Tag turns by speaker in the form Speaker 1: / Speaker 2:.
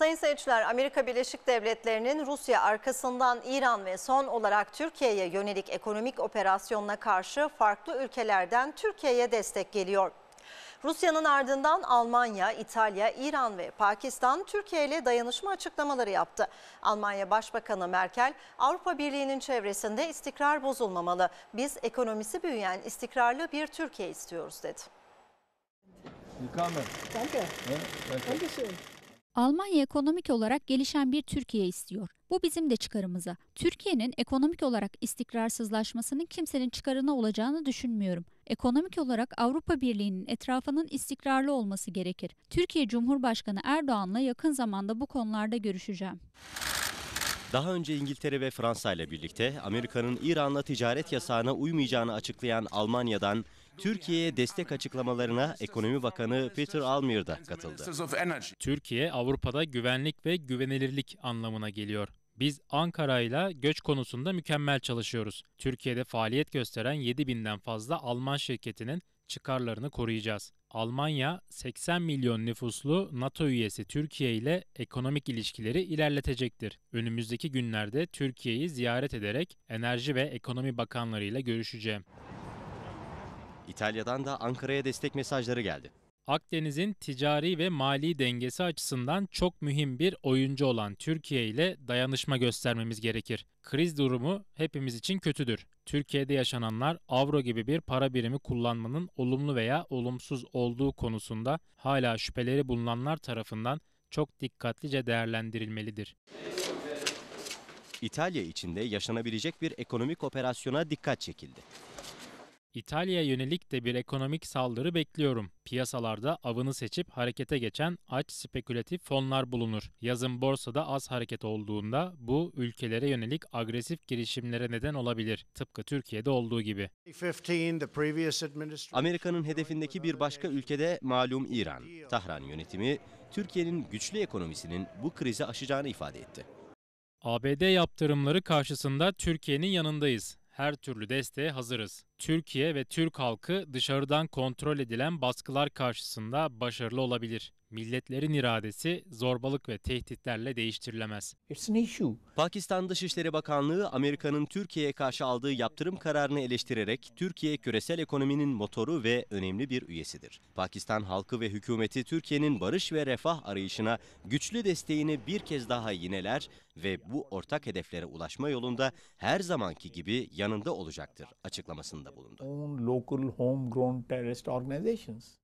Speaker 1: Sayın seyirciler Amerika Birleşik Devletleri'nin Rusya arkasından İran ve son olarak Türkiye'ye yönelik ekonomik operasyonuna karşı farklı ülkelerden Türkiye'ye destek geliyor. Rusya'nın ardından Almanya, İtalya, İran ve Pakistan Türkiye ile dayanışma açıklamaları yaptı. Almanya Başbakanı Merkel, Avrupa Birliği'nin çevresinde istikrar bozulmamalı. Biz ekonomisi büyüyen istikrarlı bir Türkiye istiyoruz dedi. Willkommen. Danke. Ja, danke. Dankeschön.
Speaker 2: Almanya ekonomik olarak gelişen bir Türkiye istiyor. Bu bizim de çıkarımıza. Türkiye'nin ekonomik olarak istikrarsızlaşmasının kimsenin çıkarına olacağını düşünmüyorum. Ekonomik olarak Avrupa Birliği'nin etrafının istikrarlı olması gerekir. Türkiye Cumhurbaşkanı Erdoğan'la yakın zamanda bu konularda görüşeceğim.
Speaker 3: Daha önce İngiltere ve Fransa ile birlikte Amerika'nın İran'la ticaret yasağına uymayacağını açıklayan Almanya'dan Türkiye'ye destek açıklamalarına Ekonomi Bakanı Peter Almir da katıldı. Türkiye Avrupa'da
Speaker 4: güvenlik ve güvenilirlik anlamına geliyor. Biz Ankara'yla göç konusunda mükemmel çalışıyoruz. Türkiye'de faaliyet gösteren 7000'den fazla Alman şirketinin çıkarlarını koruyacağız. Almanya 80 milyon nüfuslu NATO üyesi Türkiye ile ekonomik ilişkileri ilerletecektir. Önümüzdeki günlerde Türkiye'yi ziyaret ederek
Speaker 3: Enerji ve Ekonomi bakanlarıyla görüşeceğim. İtalya'dan da Ankara'ya destek mesajları geldi.
Speaker 4: Akdeniz'in ticari ve mali dengesi açısından çok mühim bir oyuncu olan Türkiye ile dayanışma göstermemiz gerekir. Kriz durumu hepimiz için kötüdür. Türkiye'de yaşananlar avro gibi bir para birimi kullanmanın olumlu veya olumsuz olduğu konusunda hala şüpheleri bulunanlar tarafından çok dikkatlice değerlendirilmelidir.
Speaker 3: İtalya içinde yaşanabilecek
Speaker 4: bir ekonomik operasyona dikkat çekildi. İtalya'ya yönelik de bir ekonomik saldırı bekliyorum. Piyasalarda avını seçip harekete geçen aç spekülatif fonlar bulunur. Yazın borsada az hareket olduğunda bu ülkelere yönelik agresif girişimlere
Speaker 3: neden olabilir. Tıpkı Türkiye'de olduğu gibi. Amerika'nın hedefindeki bir başka ülkede malum İran. Tahran yönetimi Türkiye'nin güçlü ekonomisinin bu krizi aşacağını ifade etti.
Speaker 4: ABD yaptırımları karşısında Türkiye'nin yanındayız. Her türlü desteğe hazırız. Türkiye ve Türk halkı dışarıdan kontrol edilen baskılar karşısında başarılı olabilir. Milletlerin iradesi zorbalık ve tehditlerle değiştirilemez.
Speaker 3: Pakistan Dışişleri Bakanlığı Amerika'nın Türkiye'ye karşı aldığı yaptırım kararını eleştirerek Türkiye küresel ekonominin motoru ve önemli bir üyesidir. Pakistan halkı ve hükümeti Türkiye'nin barış ve refah arayışına güçlü desteğini bir kez daha yineler ve bu ortak hedeflere ulaşma yolunda her zamanki gibi yanında olacaktır açıklamasında
Speaker 1: bulundu. Own local homegrown terrorist organizations.